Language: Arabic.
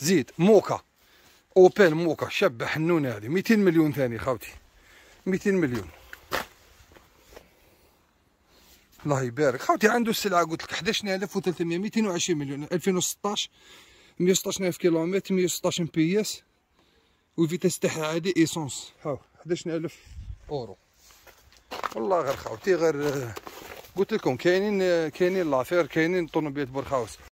زيد موكا اوبيل موكا شابه حنونه هذه 200 مليون ثاني خاوتي 200 مليون الله يبارك خاوتي عنده السلعه قلت لك 11300 220 مليون 2016 116000 كيلومتر 116 بي اس وفيتاس تاعها عادي ايسونس هاو 11000 اورو والله غير خاوتي غير قلت لكم كاينين كاينين لافير كاينين طوموبيل بورخاوس